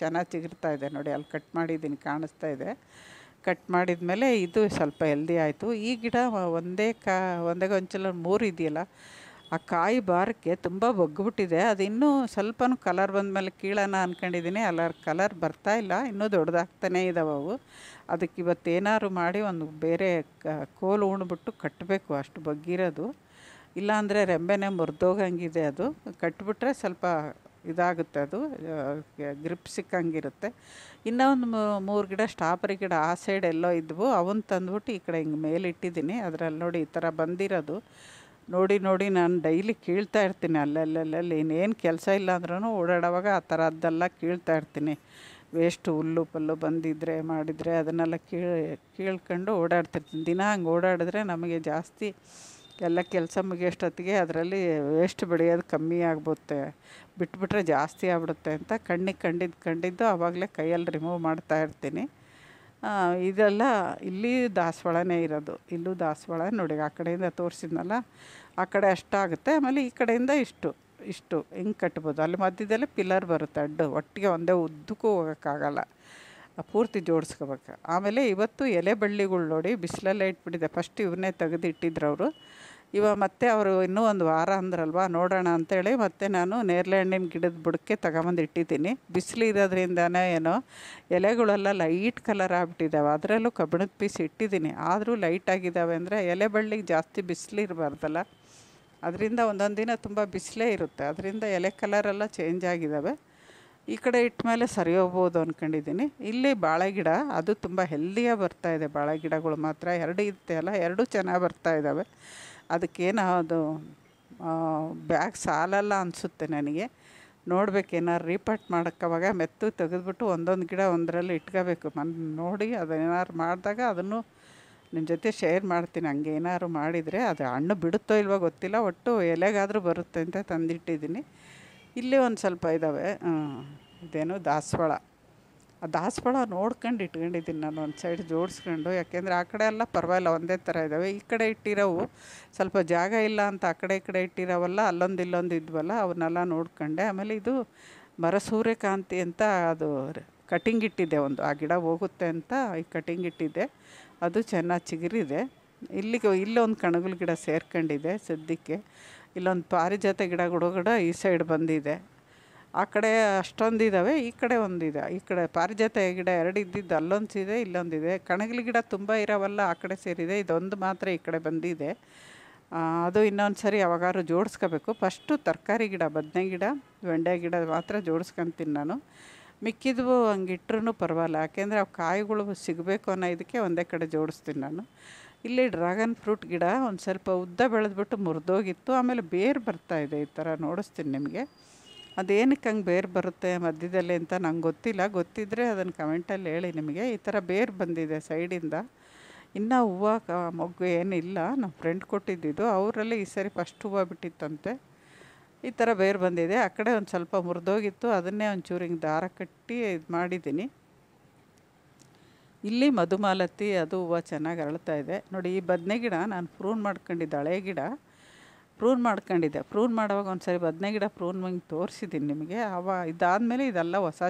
ಚೆನ್ನಾಗಿ ಚಿಗಿರ್ತಾ ಇದೆ ನೋಡಿ ಅಲ್ಲಿ ಕಟ್ ಮಾಡಿದ್ದೀನಿ ಕಾಣಿಸ್ತಾ ಇದೆ ಕಟ್ ಮಾಡಿದ ಮೇಲೆ ಇದು ಸ್ವಲ್ಪ ಹೆಲ್ದಿ ಆಯಿತು ಈ ಗಿಡ ಒಂದೇ ಕಾ ಒಂದೇ ಗೊಂಚಲ ಮೂರು ಇದೆಯಲ್ಲ ಆ ಕಾಯಿ ಬಾರಕ್ಕೆ ತುಂಬ ಬೊಗ್ಗುಬಿಟ್ಟಿದೆ ಅದು ಇನ್ನೂ ಸ್ವಲ್ಪನೂ ಕಲರ್ ಬಂದಮೇಲೆ ಕೀಳೋಣ ಅಂದ್ಕೊಂಡಿದ್ದೀನಿ ಅಲ್ಲರ್ ಕಲರ್ ಬರ್ತಾ ಇಲ್ಲ ಇನ್ನೂ ದೊಡ್ಡದಾಗ್ತಾನೇ ಇದ್ದಾವೆ ಅವು ಅದಕ್ಕೆ ಇವತ್ತೇನಾದ್ರು ಮಾಡಿ ಒಂದು ಬೇರೆ ಕೋಲು ಉಣ್ಬಿಟ್ಟು ಕಟ್ಟಬೇಕು ಅಷ್ಟು ಬಗ್ಗಿರೋದು ಇಲ್ಲಾಂದರೆ ರೆಂಬೆನೇ ಮುರಿದೋಗಂಗಿದೆ ಅದು ಕಟ್ಬಿಟ್ರೆ ಸ್ವಲ್ಪ ಇದಾಗುತ್ತೆ ಅದು ಗ್ರಿಪ್ ಸಿಕ್ಕಂಗಿರುತ್ತೆ ಇನ್ನೂ ಒಂದು ಮೂರು ಗಿಡ ಸ್ಟಾಪರಿ ಗಿಡ ಆ ಸೈಡ್ ಎಲ್ಲೋ ಇದ್ವು ಅವನ್ನ ತಂದ್ಬಿಟ್ಟು ಈ ಕಡೆ ಹಿಂಗೆ ಮೇಲಿಟ್ಟಿದ್ದೀನಿ ಅದರಲ್ಲಿ ನೋಡಿ ಈ ಥರ ಬಂದಿರೋದು ನೋಡಿ ನೋಡಿ ನಾನು ಡೈಲಿ ಕೀಳ್ತಾ ಇರ್ತೀನಿ ಅಲ್ಲಲ್ಲಲ್ಲಿ ಇನ್ನೇನು ಕೆಲಸ ಇಲ್ಲ ಅಂದ್ರೂ ಓಡಾಡೋವಾಗ ಆ ಥರದ್ದೆಲ್ಲ ಕೀಳ್ತಾ ಇರ್ತೀನಿ ವೇಸ್ಟ್ ಹುಲ್ಲು ಪಲ್ಲು ಬಂದಿದ್ದರೆ ಮಾಡಿದರೆ ಅದನ್ನೆಲ್ಲ ಕೇಳಿ ಕೇಳ್ಕೊಂಡು ಓಡಾಡ್ತಿರ್ತೀನಿ ದಿನ ಹಂಗೆ ಓಡಾಡಿದ್ರೆ ನಮಗೆ ಜಾಸ್ತಿ ಎಲ್ಲ ಕೆಲಸ ಮುಗಿಯೋಷ್ಟೊತ್ತಿಗೆ ಅದರಲ್ಲಿ ವೇಸ್ಟ್ ಬೆಳೆಯೋದು ಕಮ್ಮಿ ಆಗ್ಬಿಡುತ್ತೆ ಬಿಟ್ಬಿಟ್ರೆ ಜಾಸ್ತಿ ಆಗ್ಬಿಡುತ್ತೆ ಅಂತ ಕಣ್ಣಿಗೆ ಕಂಡಿದ್ದು ಕಂಡಿದ್ದು ಆವಾಗಲೇ ಕೈಯಲ್ಲಿ ರಿಮೂವ್ ಮಾಡ್ತಾ ಇರ್ತೀನಿ ಇದೆಲ್ಲ ಇಲ್ಲಿ ದಾಸವಾಳನೇ ಇರೋದು ಇಲ್ಲೂ ದಾಸವಾಳ ನೋಡಿ ಆ ಕಡೆಯಿಂದ ತೋರಿಸಿದ್ನಲ್ಲ ಆ ಕಡೆ ಅಷ್ಟಾಗುತ್ತೆ ಆಮೇಲೆ ಈ ಕಡೆಯಿಂದ ಇಷ್ಟು ಇಷ್ಟು ಹಿಂಗೆ ಕಟ್ಬೋದು ಅಲ್ಲಿ ಮಧ್ಯದಲ್ಲೇ ಪಿಲ್ಲರ್ ಬರುತ್ತೆ ಅಡ್ಡು ಒಟ್ಟಿಗೆ ಒಂದೇ ಉದ್ದಕ್ಕೂ ಹೋಗೋಕ್ಕಾಗಲ್ಲ ಪೂರ್ತಿ ಜೋಡಿಸ್ಕೋಬೇಕು ಆಮೇಲೆ ಇವತ್ತು ಎಲೆ ಬಳ್ಳಿಗಳು ನೋಡಿ ಬಿಸಿಲಲ್ಲೇ ಇಟ್ಬಿಟ್ಟಿದೆ ಫಸ್ಟ್ ಇವನ್ನೇ ತೆಗೆದು ಇಟ್ಟಿದ್ರು ಅವರು ಇವಾಗ ಮತ್ತೆ ಅವರು ಇನ್ನೂ ಒಂದು ವಾರ ಅಂದ್ರಲ್ವಾ ನೋಡೋಣ ಅಂತೇಳಿ ಮತ್ತೆ ನಾನು ನೇರಳೆ ಗಿಡದ ಬುಡಕ್ಕೆ ತಗೊಂಬಂದು ಇಟ್ಟಿದ್ದೀನಿ ಬಿಸಿಲು ಇರೋದ್ರಿಂದನೇ ಏನೋ ಎಲೆಗಳೆಲ್ಲ ಲೈಟ್ ಕಲರ್ ಆಗಿಬಿಟ್ಟಿದ್ದಾವೆ ಅದರಲ್ಲೂ ಕಬ್ಬಿಣದ ಪೀಸ್ ಇಟ್ಟಿದ್ದೀನಿ ಆದರೂ ಲೈಟ್ ಆಗಿದ್ದಾವೆ ಅಂದರೆ ಎಲೆ ಬಳ್ಳಿಗೆ ಜಾಸ್ತಿ ಬಿಸಿಲು ಇರಬಾರ್ದಲ್ಲ ಅದರಿಂದ ಒಂದೊಂದು ದಿನ ತುಂಬ ಬಿಸಿಲೇ ಇರುತ್ತೆ ಅದರಿಂದ ಎಲೆ ಕಲರೆಲ್ಲ ಚೇಂಜ್ ಆಗಿದ್ದಾವೆ ಈ ಕಡೆ ಇಟ್ಟ ಮೇಲೆ ಸರಿ ಹೋಗ್ಬೋದು ಅಂದ್ಕೊಂಡಿದ್ದೀನಿ ಇಲ್ಲಿ ಬಾಳೆ ಗಿಡ ಅದು ತುಂಬ ಹೆಲ್ದಿಯಾಗಿ ಬರ್ತಾಯಿದೆ ಬಾಳೆ ಗಿಡಗಳು ಮಾತ್ರ ಎರಡು ಇರುತ್ತೆ ಅಲ್ಲ ಎರಡೂ ಚೆನ್ನಾಗಿ ಬರ್ತಾ ಇದ್ದಾವೆ ಅದಕ್ಕೇನೋ ಅದು ಬ್ಯಾಗ್ ಸಾಲಲ್ಲ ಅನಿಸುತ್ತೆ ನನಗೆ ನೋಡ್ಬೇಕೇನಾರು ರೀಪಾರ್ಟ್ ಮಾಡೋಕ್ಕವಾಗ ಮೆತ್ತು ತೆಗೆದುಬಿಟ್ಟು ಒಂದೊಂದು ಗಿಡ ಒಂದರಲ್ಲಿ ಇಟ್ಕೋಬೇಕು ಮನ್ ನೋಡಿ ಅದೇನಾದ್ರು ಮಾಡಿದಾಗ ಅದನ್ನು ನಿಮ್ಮ ಜೊತೆ ಶೇರ್ ಮಾಡ್ತೀನಿ ಹಂಗೆ ಏನಾದ್ರು ಮಾಡಿದರೆ ಅದು ಹಣ್ಣು ಬಿಡುತ್ತೋ ಇಲ್ವೋ ಗೊತ್ತಿಲ್ಲ ಒಟ್ಟು ಎಲೆಗಾದರೂ ಬರುತ್ತೆ ಅಂತ ತಂದಿಟ್ಟಿದ್ದೀನಿ ಇಲ್ಲೇ ಒಂದು ಸ್ವಲ್ಪ ಇದ್ದಾವೆ ಇದೇನು ದಾಸವಾಳ ಆ ದಾಸವಾಳ ನೋಡ್ಕೊಂಡು ಇಟ್ಕೊಂಡಿದ್ದೀನಿ ನಾನು ಒಂದು ಸೈಡ್ ಜೋಡಿಸ್ಕೊಂಡು ಯಾಕೆಂದರೆ ಆ ಕಡೆ ಎಲ್ಲ ಪರವಾಗಿಲ್ಲ ಒಂದೇ ಥರ ಇದ್ದಾವೆ ಈ ಕಡೆ ಇಟ್ಟಿರೋವು ಸ್ವಲ್ಪ ಜಾಗ ಇಲ್ಲ ಅಂತ ಆ ಕಡೆ ಈ ಕಡೆ ಇಟ್ಟಿರೋವಲ್ಲ ಅಲ್ಲೊಂದು ಇಲ್ಲೊಂದು ಇದ್ವಲ್ಲ ಅವನ್ನೆಲ್ಲ ನೋಡ್ಕೊಂಡೆ ಆಮೇಲೆ ಇದು ಮರ ಸೂರ್ಯಕಾಂತಿ ಅಂತ ಅದು ಕಟಿಂಗ್ ಇಟ್ಟಿದ್ದೆ ಒಂದು ಆ ಗಿಡ ಹೋಗುತ್ತೆ ಅಂತ ಈ ಕಟಿಂಗ್ ಇಟ್ಟಿದ್ದೆ ಅದು ಚೆನ್ನಾಗಿ ಚಿಗುರಿದೆ ಇಲ್ಲಿಗೆ ಇಲ್ಲೊಂದು ಕಣಗುಲ್ ಗಿಡ ಸೇರ್ಕೊಂಡಿದೆ ಸದ್ಯಕ್ಕೆ ಇಲ್ಲೊಂದು ಪಾರಿಜಾತ ಗಿಡ ಗುಡಗಡ ಈ ಸೈಡ್ ಬಂದಿದೆ ಆ ಕಡೆ ಅಷ್ಟೊಂದು ಈ ಕಡೆ ಒಂದಿದೆ ಈ ಕಡೆ ಪಾರಿಜಾತ ಗಿಡ ಎರಡು ಇದ್ದಿದ್ದು ಅಲ್ಲೊಂದಿದೆ ಇಲ್ಲೊಂದಿದೆ ಕಣಗಿಲು ಗಿಡ ತುಂಬ ಇರೋವಲ್ಲ ಆ ಕಡೆ ಸೇರಿದೆ ಇದೊಂದು ಮಾತ್ರ ಈ ಕಡೆ ಬಂದಿದೆ ಅದು ಇನ್ನೊಂದು ಸರಿ ಯಾವಾಗಾದ್ರು ಜೋಡಿಸ್ಕೋಬೇಕು ಫಸ್ಟು ತರಕಾರಿ ಗಿಡ ಬದನೆ ಗಿಡ ಬೆಂಡೆ ಗಿಡ ಮಾತ್ರ ಜೋಡಿಸ್ಕೊಂತೀನಿ ನಾನು ಮಿಕ್ಕಿದ್ವು ಇಟ್ಟರೂ ಪರವಾಗಿಲ್ಲ ಯಾಕೆಂದರೆ ಅವು ಕಾಯಿಗಳು ಸಿಗಬೇಕು ಅನ್ನೋ ಇದಕ್ಕೆ ಒಂದೇ ಕಡೆ ಜೋಡಿಸ್ತೀನಿ ನಾನು ಇಲ್ಲಿ ಡ್ರ್ಯಾಗನ್ ಫ್ರೂಟ್ ಗಿಡ ಒಂದು ಸ್ವಲ್ಪ ಉದ್ದ ಬೆಳೆದ್ಬಿಟ್ಟು ಮುರಿದೋಗಿತ್ತು ಆಮೇಲೆ ಬೇರು ಬರ್ತಾಯಿದೆ ಈ ಥರ ನೋಡಿಸ್ತೀನಿ ನಿಮಗೆ ಅದೇನಕ್ಕೆ ಹಂಗೆ ಬೇರು ಬರುತ್ತೆ ಮಧ್ಯದಲ್ಲಿ ಅಂತ ನಂಗೆ ಗೊತ್ತಿಲ್ಲ ಗೊತ್ತಿದ್ದರೆ ಅದನ್ನು ಕಮೆಂಟಲ್ಲಿ ಹೇಳಿ ನಿಮಗೆ ಈ ಥರ ಬೇರು ಬಂದಿದೆ ಸೈಡಿಂದ ಇನ್ನೂ ಹೂವು ಮೊಗ್ಗು ಏನಿಲ್ಲ ನಮ್ಮ ಫ್ರೆಂಡ್ ಕೊಟ್ಟಿದ್ದಿದ್ದು ಅವರಲ್ಲಿ ಈ ಸರಿ ಫಸ್ಟ್ ಹೂವು ಬಿಟ್ಟಿತ್ತಂತೆ ಈ ಥರ ಬೇರು ಬಂದಿದೆ ಆ ಕಡೆ ಒಂದು ಸ್ವಲ್ಪ ಮುರಿದೋಗಿತ್ತು ಅದನ್ನೇ ಒಂಚೂರು ಹಿಂಗೆ ದಾರ ಕಟ್ಟಿ ಇದು ಮಾಡಿದ್ದೀನಿ ಇಲ್ಲಿ ಮಧುಮಾಲತಿ ಅದು ಹೂವು ಚೆನ್ನಾಗಿ ಅರಳ್ತಾ ಇದೆ ನೋಡಿ ಈ ಬದನೆ ಗಿಡ ನಾನು ಪ್ರೂನ್ ಮಾಡ್ಕೊಂಡಿದ್ದ ಹಳೆ ಗಿಡ ಪ್ರೂನ್ ಮಾಡ್ಕೊಂಡಿದ್ದೆ ಪ್ರೂನ್ ಮಾಡುವಾಗ ಒಂದು ಸರಿ ಬದನೆ ಗಿಡ ಪ್ರೂನ್ ಮಾಡಿ ತೋರಿಸಿದ್ದೀನಿ ನಿಮಗೆ ಅವ ಇದಾದಮೇಲೆ ಇದೆಲ್ಲ ಹೊಸ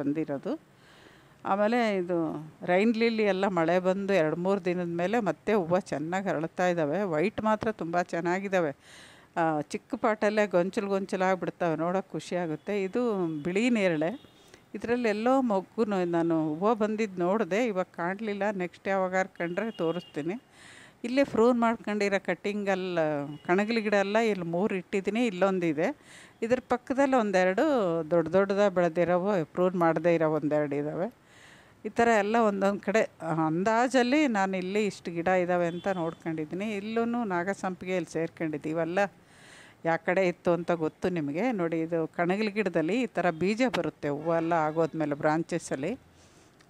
ಬಂದಿರೋದು ಆಮೇಲೆ ಇದು ರೈನ್ ಲಿಲ್ಲಿ ಎಲ್ಲ ಮಳೆ ಬಂದು ಎರಡು ಮೂರು ದಿನದ ಮೇಲೆ ಮತ್ತೆ ಹೂವು ಚೆನ್ನಾಗಿ ಅರಳುತ್ತಾ ಇದ್ದಾವೆ ವೈಟ್ ಮಾತ್ರ ತುಂಬ ಚೆನ್ನಾಗಿದ್ದಾವೆ ಚಿಕ್ಕ ಪಾಟಲ್ಲೇ ಗೊಂಚಲು ಗೊಂಚಲಾಗಿ ಬಿಡ್ತಾವೆ ನೋಡೋಕೆ ಖುಷಿಯಾಗುತ್ತೆ ಇದು ಬಿಳಿ ನೇರಳೆ ಎಲ್ಲೋ ಮೊಗ್ಗು ನಾನು ಹೂವು ಬಂದಿದ್ದು ನೋಡಿದೆ ಇವಾಗ ಕಾಣಲಿಲ್ಲ ನೆಕ್ಸ್ಟ್ ಯಾವಾಗ ಕಂಡ್ರೆ ತೋರಿಸ್ತೀನಿ ಇಲ್ಲೇ ಫ್ರೋನ್ ಮಾಡ್ಕೊಂಡಿರೋ ಕಟ್ಟಿಂಗಲ್ಲಿ ಕಣಗಿಲು ಗಿಡ ಎಲ್ಲ ಇಲ್ಲಿ ಮೂರು ಇಟ್ಟಿದ್ದೀನಿ ಇಲ್ಲೊಂದಿದೆ ಇದ್ರ ಪಕ್ಕದಲ್ಲಿ ಒಂದೆರಡು ದೊಡ್ಡ ದೊಡ್ಡದಾಗಿ ಬೆಳೆದಿರೋವು ಪ್ರೂನ್ ಮಾಡದೇ ಇರೋ ಒಂದೆರಡು ಇದ್ದಾವೆ ಈ ಥರ ಎಲ್ಲ ಒಂದೊಂದು ಕಡೆ ಅಂದಾಜಲ್ಲಿ ನಾನು ಇಲ್ಲಿ ಇಷ್ಟು ಗಿಡ ಇದ್ದಾವೆ ಅಂತ ನೋಡ್ಕೊಂಡಿದ್ದೀನಿ ಇಲ್ಲೂ ನಾಗಸಂಪಿಗೆ ಇಲ್ಲಿ ಸೇರ್ಕೊಂಡಿದ್ದು ಇವೆಲ್ಲ ಯಾವ ಕಡೆ ಇತ್ತು ಅಂತ ಗೊತ್ತು ನಿಮಗೆ ನೋಡಿ ಇದು ಕಣಗಿಲ್ ಗಿಡದಲ್ಲಿ ಈ ಥರ ಬೀಜ ಬರುತ್ತೆ ಹೂವೆಲ್ಲ ಆಗೋದ್ಮೇಲೆ ಬ್ರಾಂಚಸ್ಸಲ್ಲಿ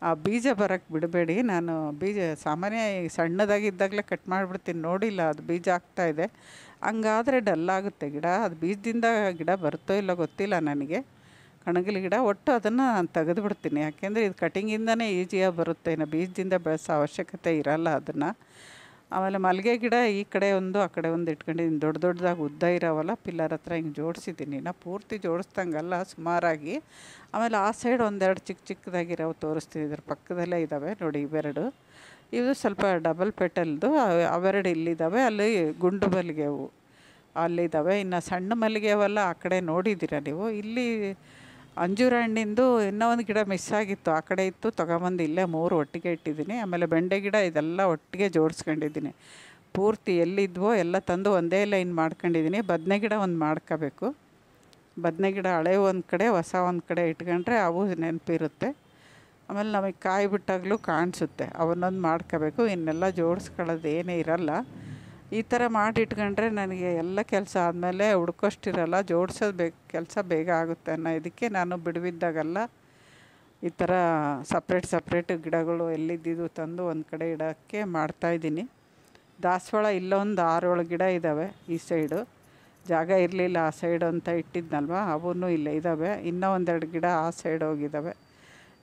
ಆ ಬೀಜ ಬರೋಕ್ಕೆ ಬಿಡಬೇಡಿ ನಾನು ಬೀಜ ಸಾಮಾನ್ಯ ಸಣ್ಣದಾಗಿದ್ದಾಗಲೇ ಕಟ್ ಮಾಡಿಬಿಡ್ತೀನಿ ನೋಡಿಲ್ಲ ಅದು ಬೀಜ ಆಗ್ತಾಯಿದೆ ಹಂಗಾದರೆ ಡಲ್ಲಾಗುತ್ತೆ ಗಿಡ ಅದು ಬೀಜದಿಂದ ಗಿಡ ಬರುತ್ತೋ ಇಲ್ಲ ಗೊತ್ತಿಲ್ಲ ನನಗೆ ಕಣಗಿಲ್ ಗಿಡ ಒಟ್ಟು ಅದನ್ನು ನಾನು ತೆಗೆದುಬಿಡ್ತೀನಿ ಯಾಕೆಂದರೆ ಇದು ಕಟಿಂಗಿಂದನೇ ಈಸಿಯಾಗಿ ಬರುತ್ತೆ ಇನ್ನು ಬೀಜದಿಂದ ಬೆಳೆಸೋ ಅವಶ್ಯಕತೆ ಇರೋಲ್ಲ ಅದನ್ನು ಆಮೇಲೆ ಮಲ್ಲಿಗೆ ಗಿಡ ಈ ಕಡೆ ಒಂದು ಆ ಕಡೆ ಒಂದು ಇಟ್ಕೊಂಡಿದ್ದೀನಿ ದೊಡ್ಡ ದೊಡ್ಡದಾಗಿ ಉದ್ದ ಇರೋವಲ್ಲ ಪಿಲ್ಲರ್ ಹತ್ರ ಹಿಂಗೆ ಜೋಡಿಸಿದ್ದೀನಿ ನಾ ಪೂರ್ತಿ ಜೋಡಿಸ್ದಂಗಲ್ಲ ಸುಮಾರಾಗಿ ಆಮೇಲೆ ಆ ಸೈಡ್ ಒಂದೆರಡು ಚಿಕ್ಕ ಚಿಕ್ಕದಾಗಿರೋವು ತೋರಿಸ್ತೀನಿ ಇದ್ರ ಪಕ್ಕದಲ್ಲೇ ಇದ್ದಾವೆ ನೋಡಿ ಇವೆರಡು ಇದು ಸ್ವಲ್ಪ ಡಬಲ್ ಪೆಟಲ್ದು ಅವೆರಡು ಇಲ್ಲಿದ್ದಾವೆ ಅಲ್ಲಿ ಗುಂಡು ಮಲ್ಲಿಗೆ ಅವು ಅಲ್ಲಿದ್ದಾವೆ ಇನ್ನು ಸಣ್ಣ ಮಲ್ಲಿಗೆ ಅವೆಲ್ಲ ಆ ಕಡೆ ನೋಡಿದ್ದೀರ ನೀವು ಇಲ್ಲಿ ಅಂಜೂರ ಹಣ್ಣಿಂದು ಇನ್ನೂ ಒಂದು ಗಿಡ ಮಿಸ್ ಆಗಿತ್ತು ಆ ಕಡೆ ಇತ್ತು ತೊಗೊಂಬಂದು ಇಲ್ಲೇ ಮೂರು ಒಟ್ಟಿಗೆ ಇಟ್ಟಿದ್ದೀನಿ ಆಮೇಲೆ ಬೆಂಡೆ ಗಿಡ ಇದೆಲ್ಲ ಒಟ್ಟಿಗೆ ಜೋಡಿಸ್ಕೊಂಡಿದ್ದೀನಿ ಪೂರ್ತಿ ಎಲ್ಲಿದ್ವೋ ಎಲ್ಲ ತಂದು ಒಂದೇ ಲೈನ್ ಮಾಡ್ಕೊಂಡಿದ್ದೀನಿ ಬದನೆ ಗಿಡ ಒಂದು ಮಾಡ್ಕೋಬೇಕು ಬದನೆ ಗಿಡ ಹಳೆ ಒಂದು ಕಡೆ ಹೊಸ ಒಂದು ಕಡೆ ಇಟ್ಕೊಂಡ್ರೆ ಅವು ನೆನಪಿರುತ್ತೆ ಆಮೇಲೆ ನಮಗೆ ಕಾಯಿ ಬಿಟ್ಟಾಗಲೂ ಕಾಣಿಸುತ್ತೆ ಅವನ್ನೊಂದು ಮಾಡ್ಕೋಬೇಕು ಇನ್ನೆಲ್ಲ ಜೋಡಿಸ್ಕೊಳ್ಳೋದು ಏನೇ ಇರಲ್ಲ ಈ ಥರ ಮಾಡಿ ನನಗೆ ಎಲ್ಲ ಕೆಲಸ ಆದಮೇಲೆ ಹುಡ್ಕೋಷ್ಟಿರಲ್ಲ ಜೋಡಿಸೋದು ಬೇಗ ಕೆಲಸ ಬೇಗ ಆಗುತ್ತೆ ಅನ್ನೋ ಇದಕ್ಕೆ ನಾನು ಬಿಡುವಿದ್ದಾಗೆಲ್ಲ ಈ ಥರ ಸಪ್ರೇಟ್ ಸಪ್ರೇಟ್ ಗಿಡಗಳು ಎಲ್ಲಿದ್ದಿದ್ದು ತಂದು ಒಂದು ಕಡೆ ಇಡೋಕ್ಕೆ ಮಾಡ್ತಾಯಿದ್ದೀನಿ ದಾಸವಾಳ ಇಲ್ಲೊಂದು ಆರೋಳು ಗಿಡ ಇದ್ದಾವೆ ಈ ಸೈಡು ಜಾಗ ಇರಲಿಲ್ಲ ಆ ಸೈಡು ಅಂತ ಇಟ್ಟಿದ್ನಲ್ವ ಅವೂ ಇಲ್ಲೇ ಇದ್ದಾವೆ ಇನ್ನೂ ಒಂದೆರಡು ಗಿಡ ಆ ಸೈಡ್ ಹೋಗಿದ್ದಾವೆ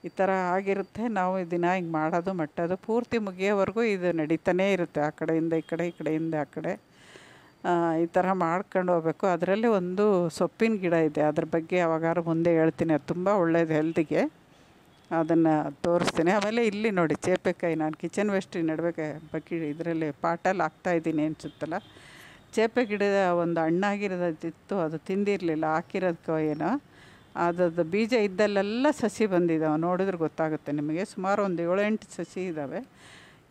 ಈ ಥರ ಆಗಿರುತ್ತೆ ನಾವು ದಿನ ಹಿಂಗೆ ಮಾಡೋದು ಮಟ್ಟೋದು ಪೂರ್ತಿ ಮುಗಿಯೋವರೆಗೂ ಇದು ನಡೀತಾನೇ ಇರುತ್ತೆ ಆ ಕಡೆಯಿಂದ ಈ ಕಡೆ ಈ ಕಡೆಯಿಂದ ಆ ಕಡೆ ಈ ಥರ ಮಾಡ್ಕೊಂಡು ಹೋಗ್ಬೇಕು ಅದರಲ್ಲಿ ಒಂದು ಸೊಪ್ಪಿನ ಗಿಡ ಇದೆ ಅದ್ರ ಬಗ್ಗೆ ಯಾವಾಗಾದ್ರೂ ಮುಂದೆ ಹೇಳ್ತೀನಿ ಅದು ತುಂಬ ಒಳ್ಳೆಯದು ಹೆಲ್ತಿಗೆ ಅದನ್ನು ತೋರಿಸ್ತೀನಿ ಆಮೇಲೆ ಇಲ್ಲಿ ನೋಡಿ ಚೇಪೆಕಾಯಿ ನಾನು ಕಿಚನ್ ವೇಸ್ಟ್ ನಡುವೆ ಬಕಿ ಇದರಲ್ಲಿ ಪಾಟಲ್ಲಿ ಹಾಕ್ತಾಯಿದ್ದೀನಿ ಅನಿಸುತ್ತಲ್ಲ ಚೇಪೆ ಗಿಡದ ಒಂದು ಹಣ್ಣಾಗಿರೋದಿತ್ತು ಅದು ತಿಂದಿರಲಿಲ್ಲ ಹಾಕಿರೋದು ಏನೋ ಅದರದ್ದು ಬೀಜ ಇದ್ದಲ್ಲೆಲ್ಲ ಸಸಿ ಬಂದಿದ್ದಾವೆ ನೋಡಿದ್ರೆ ಗೊತ್ತಾಗುತ್ತೆ ನಿಮಗೆ ಸುಮಾರು ಒಂದು ಏಳೆಂಟು ಸಸಿ ಇದ್ದಾವೆ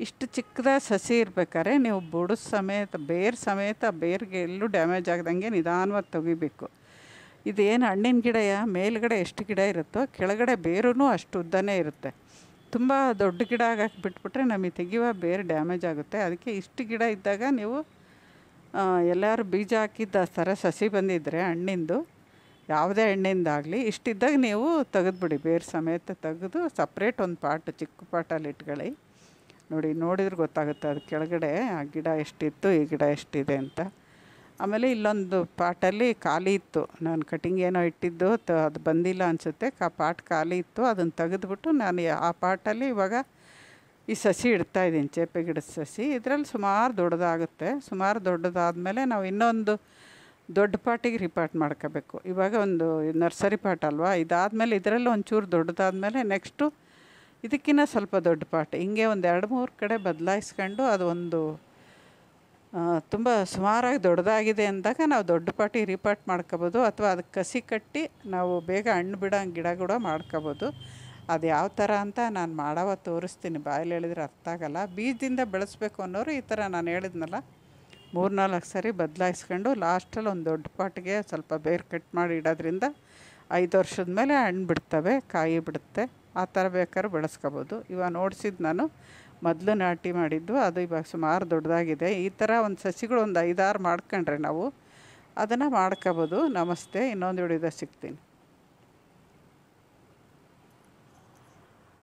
ಇಷ್ಟು ಚಿಕ್ಕದ ಸಸಿ ಇರಬೇಕಾದ್ರೆ ನೀವು ಬುಡ ಸಮೇತ ಬೇರ್ ಸಮೇತ ಬೇರ್ಗೆ ಎಲ್ಲೂ ಡ್ಯಾಮೇಜ್ ಆಗ್ದಂಗೆ ನಿಧಾನವಾಗಿ ತೆಗಿಬೇಕು ಇದೇನು ಹಣ್ಣಿನ ಗಿಡಯ ಮೇಲುಗಡೆ ಎಷ್ಟು ಗಿಡ ಇರುತ್ತೋ ಕೆಳಗಡೆ ಬೇರೂ ಅಷ್ಟು ಉದ್ದನೇ ಇರುತ್ತೆ ತುಂಬ ದೊಡ್ಡ ಗಿಡ ಆಗಕ್ಕೆ ಬಿಟ್ಬಿಟ್ರೆ ನಮಗೆ ತೆಗಿಯುವ ಬೇರೆ ಡ್ಯಾಮೇಜ್ ಆಗುತ್ತೆ ಅದಕ್ಕೆ ಇಷ್ಟು ಗಿಡ ಇದ್ದಾಗ ನೀವು ಎಲ್ಲರೂ ಬೀಜ ಹಾಕಿದ್ದ ಥರ ಸಸಿ ಬಂದಿದ್ದರೆ ಹಣ್ಣಿಂದು ಯಾವುದೇ ಎಣ್ಣೆಯಿಂದಾಗಲಿ ಇಷ್ಟಿದ್ದಾಗ ನೀವು ತೆಗೆದುಬಿಡಿ ಬೇರೆ ಸಮೇತ ತೆಗೆದು ಸಪ್ರೇಟ್ ಒಂದು ಪಾಟ್ ಚಿಕ್ಕ ಪಾಟಲ್ಲಿ ಇಟ್ಕೊಳ್ಳಿ ನೋಡಿ ನೋಡಿದ್ರೆ ಗೊತ್ತಾಗುತ್ತೆ ಅದು ಕೆಳಗಡೆ ಆ ಗಿಡ ಎಷ್ಟಿತ್ತು ಈ ಗಿಡ ಎಷ್ಟಿದೆ ಅಂತ ಆಮೇಲೆ ಇಲ್ಲೊಂದು ಪಾಟಲ್ಲಿ ಖಾಲಿ ಇತ್ತು ನಾನು ಕಟಿಂಗ್ ಏನೋ ಇಟ್ಟಿದ್ದು ತ ಅದು ಬಂದಿಲ್ಲ ಅನಿಸುತ್ತೆ ಆ ಪಾಟ್ ಖಾಲಿ ಇತ್ತು ಅದನ್ನು ತೆಗೆದ್ಬಿಟ್ಟು ನಾನು ಆ ಪಾಟಲ್ಲಿ ಇವಾಗ ಈ ಸಸಿ ಇಡ್ತಾ ಇದ್ದೀನಿ ಚೇಪೆ ಗಿಡದ ಸಸಿ ಇದರಲ್ಲಿ ಸುಮಾರು ದೊಡ್ಡದಾಗುತ್ತೆ ಸುಮಾರು ದೊಡ್ಡದಾದ ಮೇಲೆ ನಾವು ಇನ್ನೊಂದು ದೊಡ್ಡ ಪಾಟಿಗೆ ರಿಪಾರ್ಟ್ ಮಾಡ್ಕೋಬೇಕು ಇವಾಗ ಒಂದು ನರ್ಸರಿ ಪಾಟ್ ಅಲ್ವಾ ಇದಾದಮೇಲೆ ಇದರಲ್ಲಿ ಒಂಚೂರು ಮೇಲೆ ನೆಕ್ಸ್ಟು ಇದಕ್ಕಿಂತ ಸ್ವಲ್ಪ ದೊಡ್ಡ ಪಾಟ್ ಹಿಂಗೆ ಒಂದು ಎರಡು ಮೂರು ಕಡೆ ಬದಲಾಯಿಸ್ಕೊಂಡು ಅದೊಂದು ತುಂಬ ಸುಮಾರಾಗಿ ದೊಡ್ಡದಾಗಿದೆ ಅಂದಾಗ ನಾವು ದೊಡ್ಡ ಪಾಟಿ ರಿಪಾರ್ಟ್ ಮಾಡ್ಕೋಬೋದು ಅಥವಾ ಅದಕ್ಕೆ ಕಸಿ ಕಟ್ಟಿ ನಾವು ಬೇಗ ಹಣ್ಣು ಬಿಡೋಂಗೆ ಗಿಡ ಕೂಡ ಮಾಡ್ಕೋಬೋದು ಅದು ಯಾವ ಥರ ಅಂತ ನಾನು ಮಾಡವ ತೋರಿಸ್ತೀನಿ ಬಾಯಲ್ಲಿ ಹೇಳಿದ್ರೆ ಅರ್ಥ ಆಗಲ್ಲ ಬೀಜದಿಂದ ಬೆಳೆಸ್ಬೇಕು ಅನ್ನೋರು ಈ ಥರ ನಾನು ಹೇಳಿದ್ನಲ್ಲ ಮೂರ್ನಾಲ್ಕು ಸರಿ ಬದಲಾಯಿಸ್ಕೊಂಡು ಲಾಸ್ಟಲ್ಲಿ ಒಂದು ದೊಡ್ಡ ಪಾಟ್ಗೆ ಸ್ವಲ್ಪ ಬೇರು ಕಟ್ ಮಾಡಿ ಇಡೋದ್ರಿಂದ ಐದು ವರ್ಷದ ಮೇಲೆ ಹಣ್ಣು ಬಿಡ್ತವೆ ಕಾಯಿ ಬಿಡುತ್ತೆ ಆ ಥರ ಬೇಕಾದ್ರೂ ಬೆಳೆಸ್ಕೋಬೋದು ಇವಾಗ ನೋಡಿಸಿದ್ದು ನಾನು ಮೊದಲು ನಾಟಿ ಮಾಡಿದ್ದು ಅದು ಇವಾಗ ಸುಮಾರು ದೊಡ್ಡದಾಗಿದೆ ಈ ಥರ ಒಂದು ಸಸಿಗಳು ಒಂದು ಐದಾರು ಮಾಡ್ಕೊಂಡ್ರೆ ನಾವು ಅದನ್ನು ಮಾಡ್ಕೋಬೋದು ನಮಸ್ತೆ ಇನ್ನೊಂದು ವಿಡಿಯೋದಾಗ ಸಿಗ್ತೀನಿ